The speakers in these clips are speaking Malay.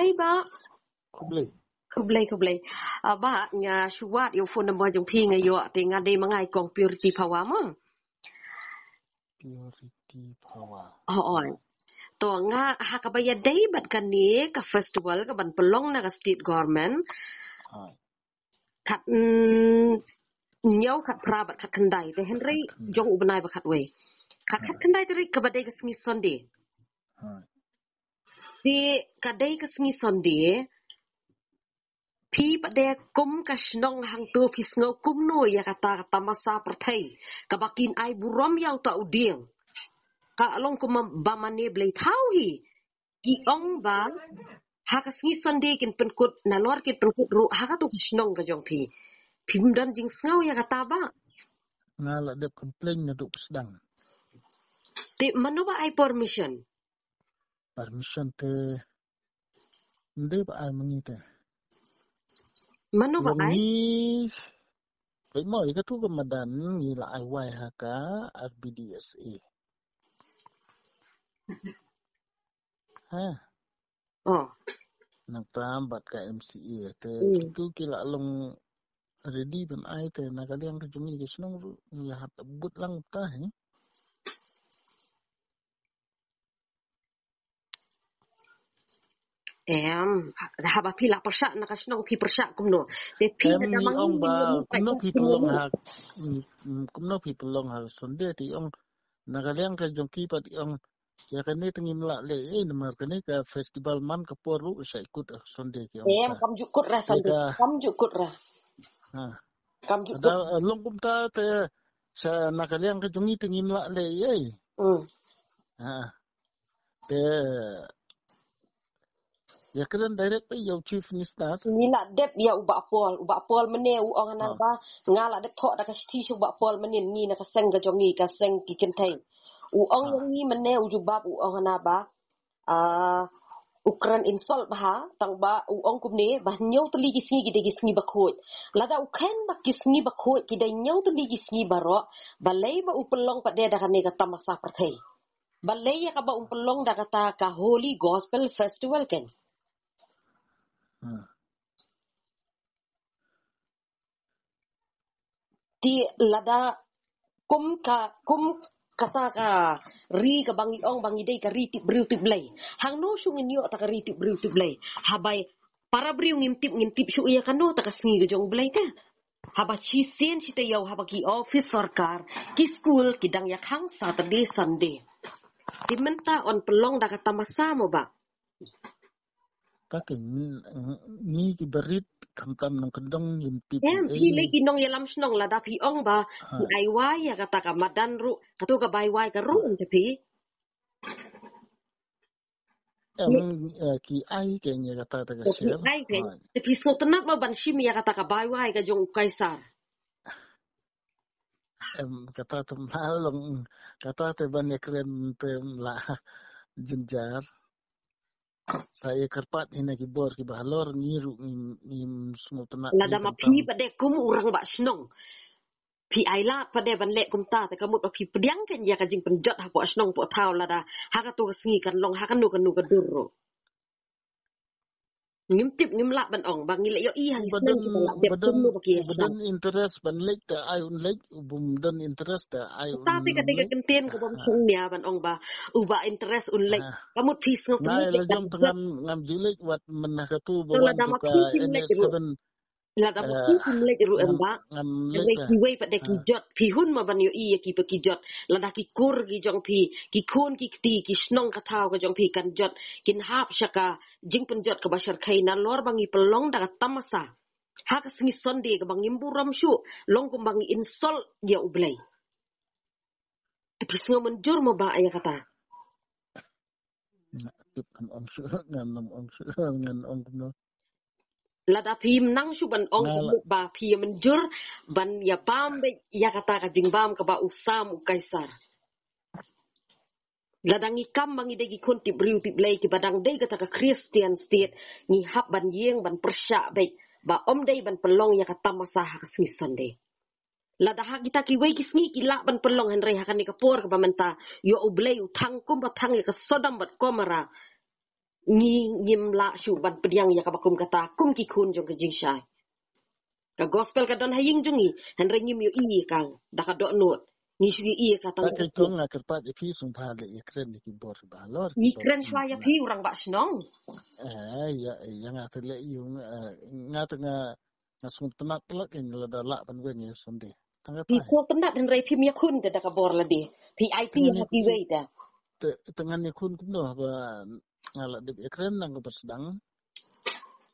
Kublai ba? Kublai. Kublai kublai. Aba ah, nga shuat yo phone number jong phi nga yo te nga de mangai kong purity power ma. Purity power. Oh oh. To nga hakabaya de bat kan ni ka first world ka ban pelong na ka state government. Kat mm, nyau kat prabat kat kendai te Henry jong ubnai ba kat we. Kat kat kendai te ri ka bade ka smi sonde. Hai. die kadai kasngi sondi pi pade kum ka shnong hang tu pi sngo kum no ya kata kata masa perthai kabakin ai burom yau ta udiang ka long kum bamane blei thau hi ki ong ba hakas ngi sondi kin penkut na lor kin penkut ru hakatu ka shnong ka jong pi phim don jing sngo ya kata ba na la de complain na duk sedang ti manuba ai permission permission te hindi pa ay mangita mano ba ay Wait mo, ikaw tu kemudian nila IYHK RBDSA. ha? ha? Oh. Nak tambat ke MCE te mm. tu kila long ready pun ai te nak ali yang rejungi ke senang ru ya hat but lang tah eh? Em, dah apa pi lapar sak nak kasih nong pi persak kumno. Tapi ada mangi ni. Ba, mm, mm, kumno pi pelong ha. Kumno pi pelong ha. Sonde ti ong nak kalian ke jongki pat ong. Ya kene tengin lak le eh nama kene ke festival man ke poru saya ikut eh, sonde ti ong. Em, kam jukut ra sonde. Kam jukut ra. Ha. Kam jukut. Ada eh, long kum ta te sa nak kalian ke jongki tengin lak le eh. Hmm. Ha. Eh, Ya kerana direct pay yau chief ni staff. Mina dep ya ubak pol, ubak pol mene u orang nak ba ngala dep thok dak sti chu ubak pol mene ni nak seng ga jongi ka seng ti ken tai. U ong yang ha. ni mene u jubab u orang nak ba a ah, Ukraine insult ba tang ba u ong kum ne ba nyau tli gisngi gi de gisngi ba khoi. Lada u ken ba gisngi ba khoi ki de nyau tli gisngi ba ro ba lei ba u pelong pa de dak ne ga tamasa pertai. Balai ya kaba umpelong dah kata ka Holy Gospel Festival kan? Ti lada kum ka kum kata ka ri ka bangi ong bangi dei ka ri ti briu ti blai. Hang no su ngin yo ta ka ri ti briu ti blai. Habai para briu ngim tip ngim tip su iya kanu ta ka sngi ga jong blai ka. Haba chi sen chi te yau haba ki office sarkar ki school ki dang yak hang sa ta de sande. Ti menta on pelong da ka tamasa mo ba ka ki ni ki berit kam kam nang kedong yim ti ti eh. ki le ki nong yelam snong la da pi ong ba ha. ai wai ya kata ka madan ru ka tu ka bai wai ka ru ha. ti pi em eh, ki ai ke ni kata ta ka share ai ke ti pi so tnak ma ban shim ya kata ka bai wai ka jong kaisar em kata tum halong kata te ban ya krem tem la jinjar saya kerpat ina kibor ki bahlor ngiru ngim semua tenak. Nada ma pi pada kum urang ba snong. Pi aila pada ban le kum ta ta kamu pa pi pediang ken ya kajing penjot ha po snong po tau lada. Ha ka tu kesengi kan long ha kan nu kan nu kedur ngim tip ngim la ban ong bang ngi le yo i han bodon bodon bodon interest ban lek ta ai un lek bum don interest ta ai un tapi ka tega kem tien ko bom sung nia ban ong ba u ba interest un lek kamut peace ngot ni ngam ngam ju lek wat menah ka tu bo ka lah dapat pun eh, mulai jeru embak, jadi kui pada eh. kijot, pihun mah banyo iya ki pada kijot, lah dah kikur kijong pi, kikun kikti, kisnong katau kijong pi kan jot, kin hab syaka, jing penjot ke basar kainan lor bangi pelong dah tamasa, hak sengi sonde ke bangi buram syu, long kum bangi insol ya ublay. Tapi sengi menjur mah ba ayah kata. Nak tipkan ongsur, ngan ongsur, ngan ongsur lada pim nang shu ban ong ba pim menjur ban ya pam be ya kata ka jing bam ka ba usam kaisar ladang ikam mangi degi kun tip riu tip lei ki badang dei kata ka christian state ni hab ban yeng ban persya be ba om dei ban pelong ya kata masa ha kesmi sande lada ha kita ki wei kisni ki la ban pelong hen rei ha kan ni ka por ka ba menta yo ublei utang kum ba tang ya ka sodam bat komara ngi ngim la shu ban pdiang ya kabakum kata kum ki khun jong kjing shai ka gospel ka don haying jungi han ra ngim yo ii ka da ka don not ngi shu ii ka ta ka tong na kerpa de phi sun pha de ikren ni ki bor ba lor ni kren shwa ya phi urang ba shnong eh ya ya nga ta le yu eh, nga ta nga na sun ta na pla ke ni la da la ban we ni sun de ti ko ta na den rai phi mi khun de da ka bor la de phi ai ti ni ki we ta ตั้งนี้คุณคุณเนาะว่า ala de ekran nang ke persedang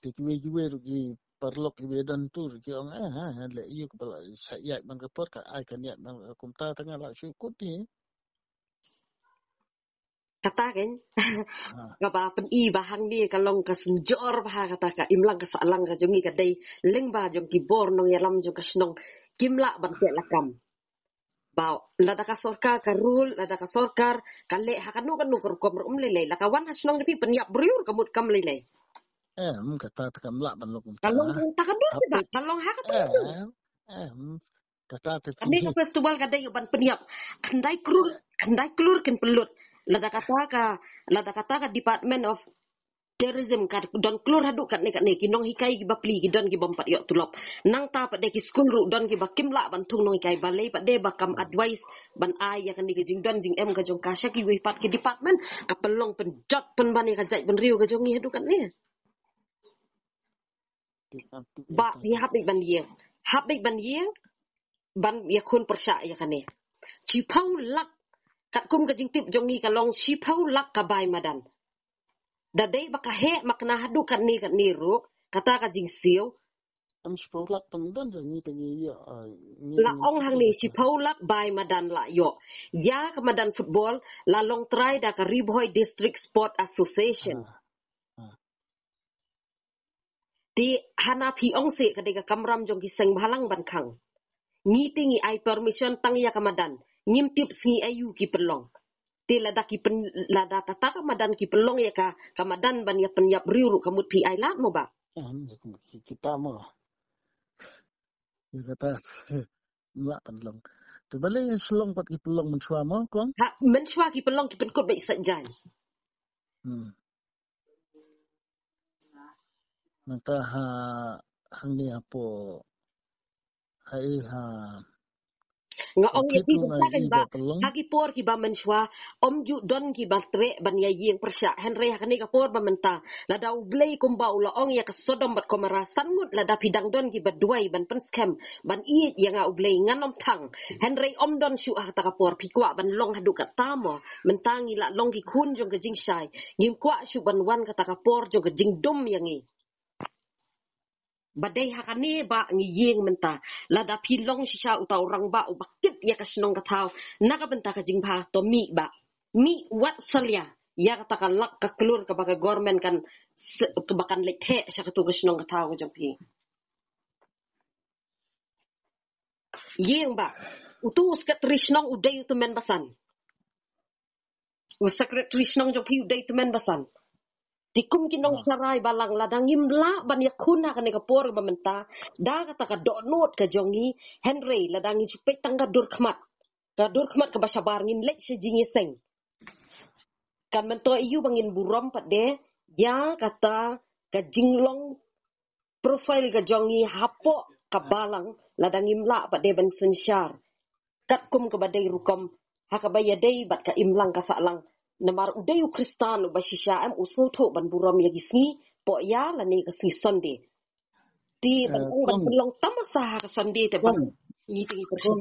tik we ju rugi perlok ibe dan tur ki ong eh ha le iyo ke pala sayak nang ke por ka ai kan yak nang kum ta tanga la syu kuti kata kan ha. ngapa pen i bahang ni kalong ka senjor bah kata ka imlang ka salang ka jongi ka dei leng ba jong ki bor nong yalam jong ka snong kimla ban ke lakam ba la daga sorka ka rul la daga sorkar ka le ha kanu kanu ka rukom rum le le la ka wan ha snong ni pen yak briur ka mut kam le le eh mun ka ta ta kam la ban lu kum ka long ta ka do ba ka long ha ka ta eh ka ta ta ni ka festival ka dai ban pen yak kandai krul kandai klur ken pelut la daga ta ka la daga ta ka department of terrorism kat don klor hadu kat ne kat ne ki nong hikai ki ba pli ki don ki bompat yo tulop nang ta pat de ki skul ru don ki ba kim la ban thung nong hikai ba lei pat de ba kam advice ban ai ya kan ni jing don jing em ka jong ka sha ki we pat ki department ka pelong pen jot pen ban ni ka jai ban riu ka jong ni hadu kat ne ba bi hab ik ban ye hab ik ban ye ban ya khun persa ya kan ne chi phau lak kat kum ka jing tip jong ni ka long chi phau lak ka bai madan da dei baka he makna hadu kan ni kan ni ru kata ka jing siu am sipau lak pandan da ni tangi ya ah, la ong hang ni sipau lak bai madan la yo ya ka madan football la long try da ka ribhoi district sport association ah, ah. ti hana pi ong se ka de ka kamram jong ki seng bhalang ban khang ni tingi ai permission tang ya ka madan nyim tip si ayu ki perlong ti la daki pen la data ta ka madan ki pelong ya ka ka madan ban ya pen ya briru kamut pi ai lat mo ba ya kita mo ni ya kata la pen long tu bale ya selong pat ki pelong men swa mo kong ha men swa ki pelong ki pen kot baik sajan hmm nanta ha hang ni apo hai ha, iha, ha nga ong ibi sakin ba hagi por ki ba menswa om ju don ki ba tre ban ya yeng persya henry hakni ka por ba menta la da ublei kum ba ula ong ya kasodom bat komara sangut la da pidang don ki ba duai ban pen scam ban i ya nga ublei ngan om thang henry om don syu ah ta ka por pi kwa ban long hadu ka tamo mentangi la long ki kun jong ka jing shai ngim kwa syu ban wan ka ta ka por jong ka jing dom yangi badai hakane ba ngi yeng menta la da long shisha uta orang ba ba kit ya kasnong ka thao na ka benta ka jingpha to mi ba mi wat salya ya ka taka lak ka klur ka baka government kan ka bakan lekhe sha ka tu kasnong ka thao jong phi yeng ba utu uskat rishnong udai utu men basan u secretary shnong jong phi udai utu men basan tikum kinong ah. sarai balang ladang imla ban yakuna kan ka por ba menta da kata ka donot ka jongi henry ladang supe tangga dur khmat ka dur khmat ka basa barngin le se jingi seng kan mento iyu bangin burom pat de ya kata ka jinglong profile ka jongi hapo ka ah. balang ladang imla pat de ban sensyar kat kum ka badai rukom hakabaya dei bat ka imlang ka saalang namar udayu kristan bashisha am usoto banburam yagisni poya la ne gisni sonde ti ban long tam sah ha ka sonde te ban ni ti kom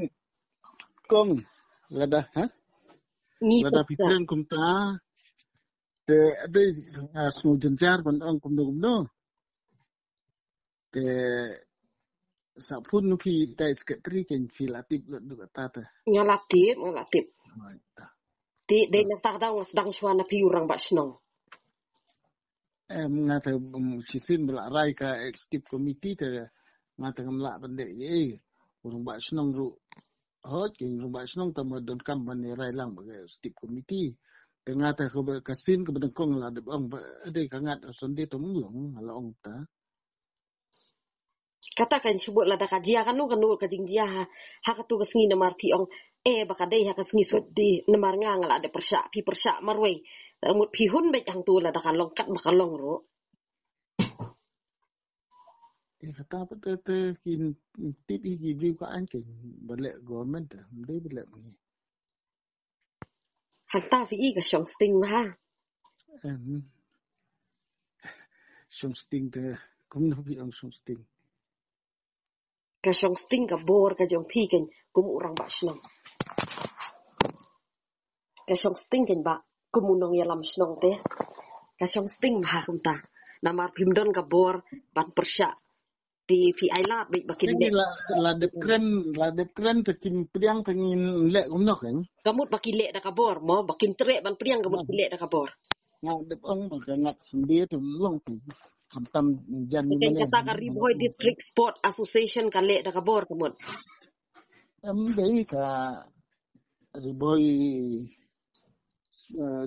kom lada ha ni lada pitren kum ta te ade asmu ha, jenjar ban ang kum dogum no te sapun nuki ta isketri ken filatip lut dukata ta nyalatip nyalatip Ti de ah. na ta dang sedang suana pi urang ba sno. Em eh, na ta bum sisin bla rai ka executive committee eh. eh, ta na ta ngam la bende ye urang ba sno ru ho ki urang ba sno ta mo don kam ban rai lang ba executive committee tengah ta ko ka sin ko bendeng kong la de bang de ka ngat son de to mulong ala ong ta katakan sebut la da ka dia kanu kanu ka jing dia ha, ha ka tu ka sngi na mar ong e baka dai haka sngi soddi na mar nga ngala de persya pi persya marwei mut pi hun be ang tula da kalong kat baka long ro e kata pa te te kin tit hi gi bi ka an kin bale government eh, dai bale ngi hakta fi i ka shong sting ma ha shong sting te kum no bi ang shong sting ka shong sting ka bor ka jong pi kin kum urang ba shnong กระชงสติงกันบะกุมุนงยาลำชนงเตกระชงสติงมหาคุณตานามาพิมดอนกับบัวบันเปอร์ชะทีฟีไอลาบิบักินเนี่ยละละเด็บเครนละเด็บเครนจะกินเปรี้ยงเพงินเละกุมนกเองกมุดบักินเละนะกับบัวมอบักินเตะบันเปรี้ยงกมุดเละนะกับบัวงาเด็บองบักงาสุดีถึงลงปีคำตำยันเนี่ยจะสักการีบอยดิสทริกสปอร์ตแอสโซเชชันกันเละนะกับบัวกมุดอืมเดี๋ยวก็ริบอย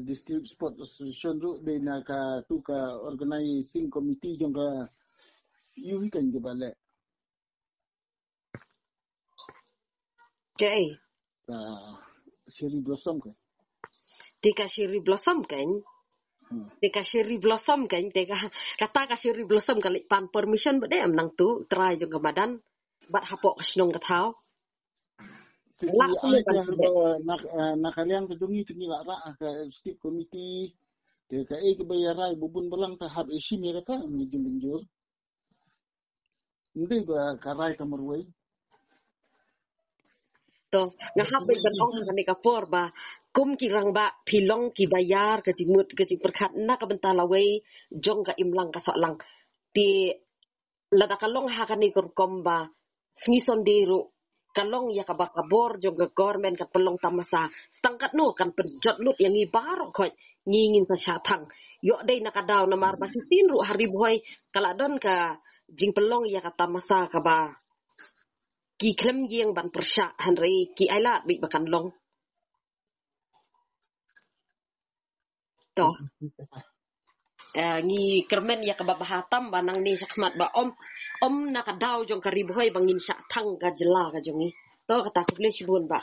district sports association tu dia nak tu ke organizing committee yang ke you kan ke balik Okay. Uh, Sherry Blossom ke? Tika Sherry Blossom kan? Hmm. Tika Sherry Blossom kan? Tika kata ka Sherry Blossom kali pan permission bade am nang tu try jong ke madan, bat hapok ka snong ke tau. TVI dia bawa nak eh, nak kalian tudungi tinggi lara ah, ke skip komiti dia ke eh, ai ke bayarai ah, bubun belang tahap isi dia kata mijin benjur ndai ba eh, karai tamurwei to nga hape ke ong kami ka for ba kum kirang rang ba pilong kibayar bayar ke timut ke tim perkat nak bentar lawei jong ka imlang ka soalang ti ladakalong hakani kurkomba sngison diru kalong ya kabar kabor jong government kan pelong tamasa stangkat nu kan penjot lut yang ibar ko ngingin sa syatang yo dei nakadaw na mar basitin ru hari boy kaladon ka jing pelong ya kata masa kaba ki klem yang ban persya hanri ki ala bi bakan long to mm-hmm. Eh, ngi kermen ya kebab hatam banang ni sakmat ba om om nakadaw jong karibuhay bangin sa tang ga jela ga jongi to kata kuple sibun ba